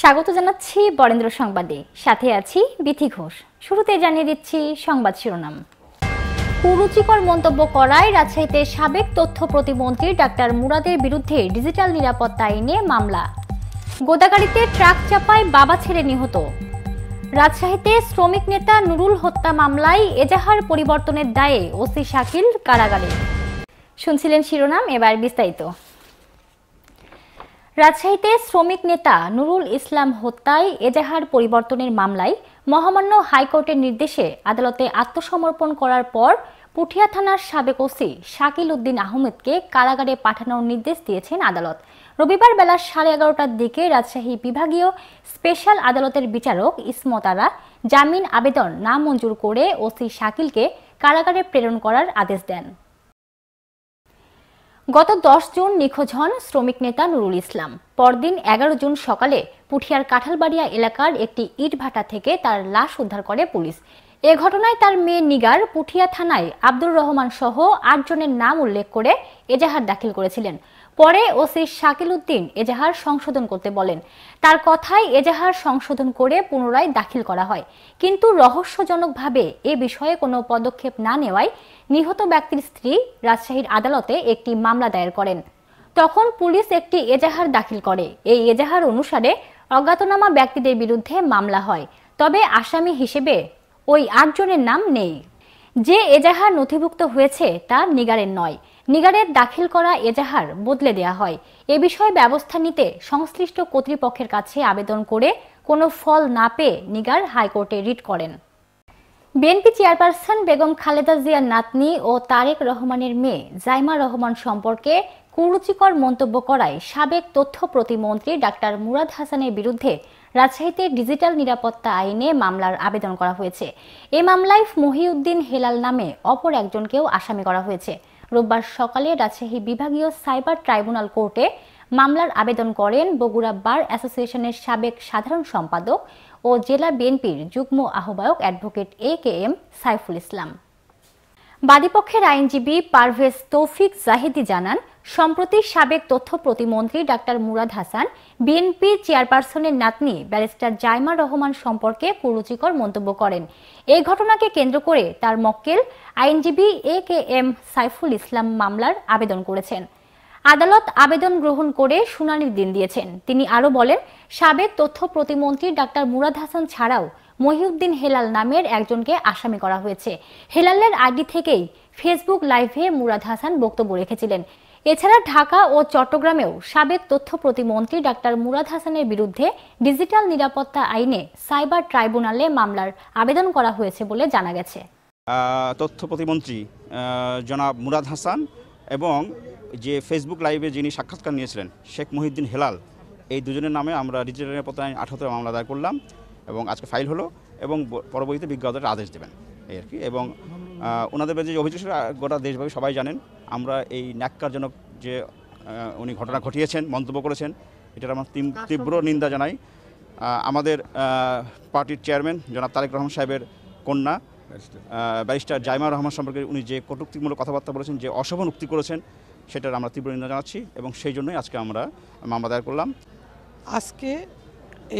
স্বাগত জানাচ্ছি বরেন্দ্র সংবাদে সাথে আছি বিথি ঘোষ শুরুতে জানিয়ে দিচ্ছি সংবাদ শিরোনাম কুরুচিকর মন্তব্য করায় রাজশাহীতে সাবেক তথ্য প্রতিমন্ত্রী ডাক্তার মুরাদের বিরুদ্ধে ডিজিটাল নিরাপত্তা আইনে মামলা গোদাগাড়িতে ট্রাক চাপায় বাবা ছেলে নিহত রাজশাহীতে শ্রমিক নেতা নুরুল হত্যা মামলায় এজাহার পরিবর্তনের দায়ে ওসি শাকিল কারাগারে শুনছিলেন শিরোনাম এবার বিস্তারিত রাজশাহীতে শ্রমিক নেতা নুরুল ইসলাম হত্যায় এজাহার পরিবর্তনের মামলায় মহামান্য হাইকোর্টের নির্দেশে আদালতে আত্মসমর্পণ করার পর পুঠিয়া থানার সাবেক ওসি শাকিল উদ্দিন আহমেদকে কারাগারে পাঠানোর নির্দেশ দিয়েছেন আদালত রবিবার বেলা সাড়ে এগারোটার দিকে রাজশাহী বিভাগীয় স্পেশাল আদালতের বিচারক ইসমতারা জামিন আবেদন না মঞ্জুর করে ওসি শাকিলকে কারাগারে প্রেরণ করার আদেশ দেন গত দশ জুন নিখোঁজ হন শ্রমিক নেতা নুরুল ইসলাম পরদিন এগারো জুন সকালে পুঠিয়ার কাঁঠালবাড়িয়া এলাকার একটি ইটভাটা থেকে তার লাশ উদ্ধার করে পুলিশ এ ঘটনায় তার মেয়ে নিগার পুঠিয়া থানায় আব্দুর রহমান সহ আটজনের নাম উল্লেখ করে এজাহার দাখিল করেছিলেন পরে ওসি শাকিল উদ্দিন এজাহার সংশোধন করতে বলেন তার কথায় এজাহার সংশোধন করে পুনরায় দাখিল করা হয় কিন্তু রহস্যজনকভাবে এ বিষয়ে কোনো পদক্ষেপ না নেওয়ায় নিহত ব্যক্তির স্ত্রী রাজশাহীর আদালতে একটি মামলা দায়ের করেন তখন পুলিশ একটি এজাহার দাখিল করে এই এজাহার অনুসারে অজ্ঞাতনামা ব্যক্তিদের বিরুদ্ধে মামলা হয় তবে আসামি হিসেবে ওই আটজনের নাম নেই যে এজাহার নথিভুক্ত হয়েছে তা নিগারের নয় নিগারের দাখিল করা এজাহার বদলে দেয়া হয় এ বিষয়ে ব্যবস্থা নিতে সংশ্লিষ্ট কর্তৃপক্ষের কাছে আবেদন করে কোনো ফল না পেয়ে নিগার হাইকোর্টে রিট করেন বিএনপি চেয়ারপারসন বেগম খালেদা জিয়ার নাতনি ও তারেক রহমানের মেয়ে জাইমা রহমান সম্পর্কে কুরুচিকর মন্তব্য করায় সাবেক তথ্য প্রতিমন্ত্রী ডাক্তার মুরাদ হাসানের বিরুদ্ধে রাজশাহীতে ডিজিটাল নিরাপত্তা আইনে মামলার আবেদন করা হয়েছে এ মামলায় মহিউদ্দিন হেলাল নামে অপর একজনকেও আসামি করা হয়েছে রোববার সকালে রাজশাহী বিভাগীয় সাইবার ট্রাইব্যুনাল কোর্টে মামলার আবেদন করেন বগুড়া বার অ্যাসোসিয়েশনের সাবেক সাধারণ সম্পাদক ও জেলা বিএনপির যুগ্ম আহ্বায়ক advocate A K M Saiful Islam বাদীপক্ষের আইনজীবী পারভেজ তৌফিক জাহিদি জানান সম্প্রতি সাবেক তথ্য প্রতিমন্ত্রী ডাক্তার মুরাদ হাসান বিএনপি চেয়ারপারসনের নাতনি ব্যারিস্টার জাইমা রহমান সম্পর্কে কুরুচিকর মন্তব্য করেন এই ঘটনাকে কেন্দ্র করে তার মক্কেল আইনজীবী এ কে এম সাইফুল ইসলাম মামলার আবেদন করেছেন আদালত আবেদন গ্রহণ করে শুনানির দিন দিয়েছেন তিনি আরও বলেন সাবেক তথ্য প্রতিমন্ত্রী ডাক্তার মুরাদ হাসান ছাড়াও মহিউদ্দিন হেলাল নামের একজনকে আসামি করা হয়েছে হেলালের আগে থেকেই ফেসবুক লাইভে মুরাদ হাসান বক্তব্য রেখেছিলেন এছাড়া ঢাকা ও চট্টগ্রামেও সাবেক তথ্য প্রতিমন্ত্রী ডাক্তার মুরাদ হাসানের বিরুদ্ধে ডিজিটাল নিরাপত্তা আইনে সাইবার ট্রাইব্যুনালে মামলার আবেদন করা হয়েছে বলে জানা গেছে তথ্য প্রতিমন্ত্রী জনাব মুরাদ হাসান এবং যে ফেসবুক লাইভে যিনি সাক্ষাৎকার নিয়েছিলেন শেখ মহিউদ্দিন হেলাল এই দুজনের নামে আমরা ডিজিটাল নিরাপত্তা আইন আঠারো মামলা দায়ের করলাম এবং আজকে ফাইল হলো এবং পরবর্তীতে বিজ্ঞতার আদেশ দেবেন এই আর কি এবং ওনাদের যে অভিযোগ গোটা দেশভাবে সবাই জানেন আমরা এই ন্যাক্কারজনক যে উনি ঘটনা ঘটিয়েছেন মন্তব্য করেছেন এটার আমার তীব্র নিন্দা জানাই আমাদের পার্টির চেয়ারম্যান জনাব তারেক রহমান সাহেবের কন্যা ব্যারিস্টার জাইমা রহমান সম্পর্কে উনি যে কটুক্তিমূলক কথাবার্তা বলেছেন যে অশোভন উক্তি করেছেন সেটার আমরা তীব্র নিন্দা জানাচ্ছি এবং সেই জন্যই আজকে আমরা মামলা দায়ের করলাম আজকে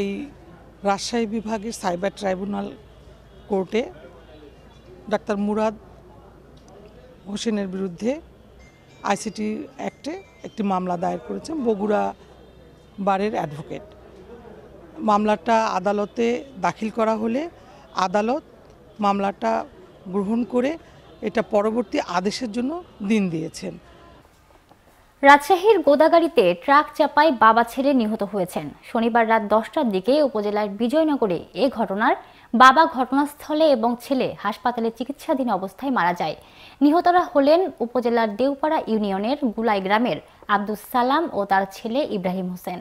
এই রাজশাহী বিভাগের সাইবার ট্রাইব্যুনাল কোর্টে ডাক্তার মুরাদ হোসেনের বিরুদ্ধে আইসিটি অ্যাক্টে একটি মামলা দায়ের করেছেন বগুড়া বারের অ্যাডভোকেট মামলাটা আদালতে দাখিল করা হলে আদালত মামলাটা গ্রহণ করে এটা পরবর্তী আদেশের জন্য দিন দিয়েছেন রাজশাহীর গোদাগাড়িতে ট্রাক চাপায় বাবা ছেলে নিহত হয়েছেন শনিবার রাত দশটার দিকে উপজেলার বিজয়নগরে এ ঘটনার বাবা ঘটনাস্থলে এবং ছেলে হাসপাতালে চিকিৎসাধীন অবস্থায় মারা যায় নিহতরা হলেন উপজেলার দেউপাড়া ইউনিয়নের গুলাই গ্রামের আব্দুস সালাম ও তার ছেলে ইব্রাহিম হোসেন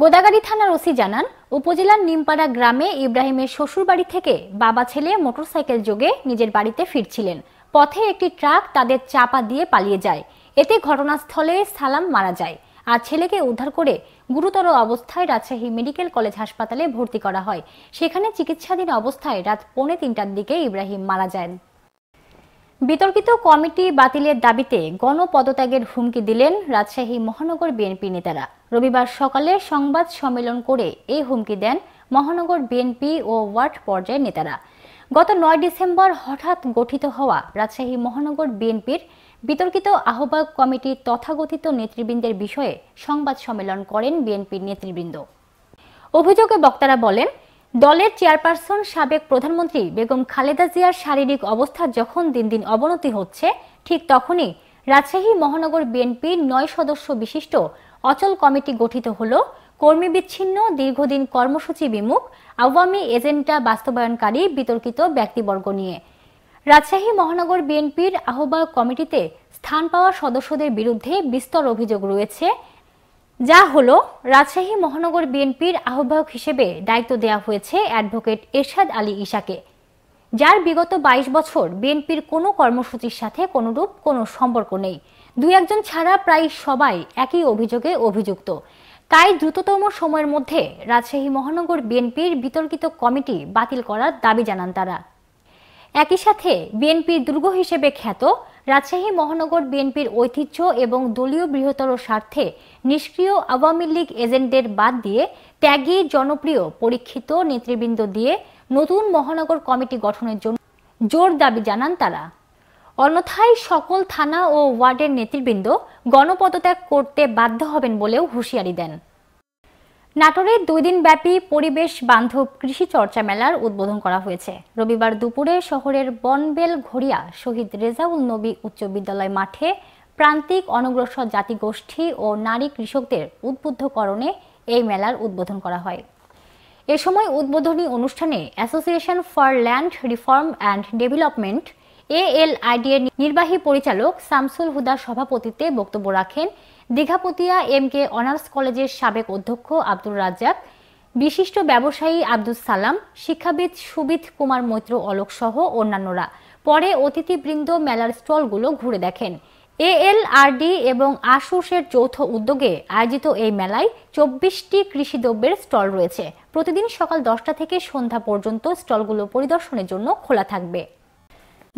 গোদাগাড়ি থানার ওসি জানান উপজেলার নিমপাড়া গ্রামে ইব্রাহিমের শ্বশুরবাড়ি থেকে বাবা ছেলে মোটরসাইকেল যোগে নিজের বাড়িতে ফিরছিলেন পথে একটি ট্রাক তাদের চাপা দিয়ে পালিয়ে যায় এতে ঘটনাস্থলে সালাম মারা যায় আর ছেলেকে উদ্ধার করে গুরুতর অবস্থায় রাজশাহী মেডিকেল কলেজ হাসপাতালে ভর্তি করা হয় সেখানে চিকিৎসাধীন অবস্থায় রাত পৌনে তিনটার দিকে ইব্রাহিম মারা যান বিতর্কিত কমিটি বাতিলের দাবিতে গণপদত্যাগের হুমকি দিলেন রাজশাহী মহানগর বিএনপি নেতারা রবিবার সকালে সংবাদ সম্মেলন করে এই হুমকি দেন মহানগর বিএনপি ও ওয়ার্ড পর্যায়ের নেতারা গত নয় ডিসেম্বর হঠাৎ গঠিত হওয়া রাজশাহী মহানগর বিএনপির বিতর্কিত আহ্বায়ক কমিটির তথাগথিত নেতৃবৃন্দের বিষয়ে সংবাদ সম্মেলন করেন বিএনপির নেতৃবৃন্দ অভিযোগে বক্তারা বলেন দলের চেয়ারপারসন সাবেক প্রধানমন্ত্রী বেগম খালেদা জিয়ার শারীরিক অবস্থা যখন দিন দিন অবনতি হচ্ছে ঠিক তখনই রাজশাহী মহানগর বিএনপির নয় সদস্য বিশিষ্ট অচল কমিটি গঠিত হল কর্মী বিচ্ছিন্ন দীর্ঘদিন কর্মসূচি বিমুখ আওয়ামী এজেন্ডা বাস্তবায়নকারী বিতর্কিত ব্যক্তিবর্গ নিয়ে রাজশাহী মহানগর বিএনপির আহ্বায়ক কমিটিতে স্থান পাওয়া সদস্যদের বিরুদ্ধে বিস্তর অভিযোগ রয়েছে যা হল রাজশাহী মহানগর বিএনপির আহ্বায়ক হিসেবে দায়িত্ব দেওয়া হয়েছে অ্যাডভোকেট এরশাদ আলী ইশাকে যার বিগত ২২ বছর বিএনপির কোনো কর্মসূচির সাথে কোনোরূপ কোনো সম্পর্ক নেই দুই একজন ছাড়া প্রায় সবাই একই অভিযোগে অভিযুক্ত তাই দ্রুততম সময়ের মধ্যে রাজশাহী মহানগর বিএনপির বিতর্কিত কমিটি বাতিল করার দাবি জানান তারা একই সাথে বিএনপির দুর্গ হিসেবে খ্যাত রাজশাহী মহানগর বিএনপির ঐতিহ্য এবং দলীয় বৃহত্তর স্বার্থে নিষ্ক্রিয় আওয়ামী লীগ এজেন্টদের বাদ দিয়ে ত্যাগী জনপ্রিয় পরীক্ষিত নেতৃবৃন্দ দিয়ে নতুন মহানগর কমিটি গঠনের জন্য জোর দাবি জানান তারা অন্যথায় সকল থানা ও ওয়ার্ডের নেতৃবৃন্দ গণপদত্যাগ করতে বাধ্য হবেন বলেও হুঁশিয়ারি দেন নাটোরের দুই দিনব্যাপী পরিবেশ বান্ধব কৃষি চর্চা মেলার উদ্বোধন করা হয়েছে রবিবার দুপুরে শহরের বনবেল ঘড়িয়া শহীদ রেজাউল নবী উচ্চ বিদ্যালয় মাঠে প্রান্তিক অনগ্রসর জাতিগোষ্ঠী ও নারী কৃষকদের উদ্বুদ্ধকরণে এই মেলার উদ্বোধন করা হয় এ সময় উদ্বোধনী অনুষ্ঠানে association for land reform and development ALRD এর নির্বাহী পরিচালক সামসুল হুদা সভাপতিত্বে বক্তব্য রাখেন দীঘাপতিয়া এম কে অনার্স কলেজের সাবেক অধ্যক্ষ আব্দুর রাজ্জাক বিশিষ্ট ব্যবসায়ী আব্দুল সালাম শিক্ষাবিদ সুবিধ কুমার মৈত্র অলোক সহ অন্যান্যরা পরে অতিথিবৃন্দ মেলার স্টলগুলো ঘুরে দেখেন এএলআরডি এবং আশুষের যৌথ উদ্যোগে আয়োজিত এই মেলায় চব্বিশটি কৃষিদ্রব্যের স্টল রয়েছে প্রতিদিন সকাল দশটা থেকে সন্ধ্যা পর্যন্ত স্টলগুলো পরিদর্শনের জন্য খোলা থাকবে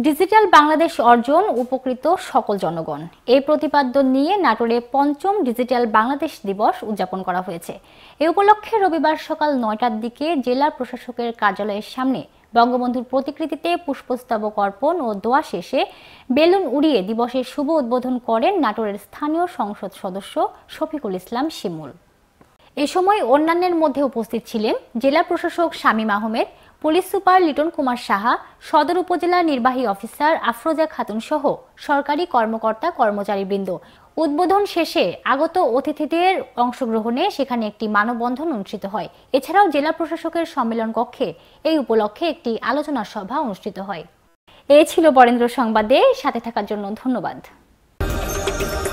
ডিজিটাল বাংলাদেশ অর্জন উপকৃত সকল জনগণ এই প্রতিপাদ্য নিয়ে নাটোরে পঞ্চম ডিজিটাল বাংলাদেশ দিবস উদযাপন করা হয়েছে এ উপলক্ষে রবিবার সকাল নয়টার দিকে জেলা প্রশাসকের কার্যালয়ের সামনে বঙ্গবন্ধুর প্রতিকৃতিতে পুষ্পস্তবক অর্পণ ও দোয়া শেষে বেলুন উড়িয়ে দিবসের শুভ উদ্বোধন করেন নাটোরের স্থানীয় সংসদ সদস্য শফিকুল ইসলাম শিমুল এ সময় অন্যান্যের মধ্যে উপস্থিত ছিলেন জেলা প্রশাসক শামীম আহমেদ পুলিশ সুপার লিটন কুমার সাহা সদর উপজেলা নির্বাহী অফিসার আফরোজা খাতুন সহ সরকারি কর্মকর্তা কর্মচারীবৃন্দ উদ্বোধন শেষে আগত অতিথিদের অংশগ্রহণে সেখানে একটি মানববন্ধন অনুষ্ঠিত হয় এছাড়াও জেলা প্রশাসকের সম্মেলন কক্ষে এই উপলক্ষে একটি আলোচনা সভা অনুষ্ঠিত হয় এ ছিল বরেন্দ্র সংবাদে সাথে থাকার জন্য ধন্যবাদ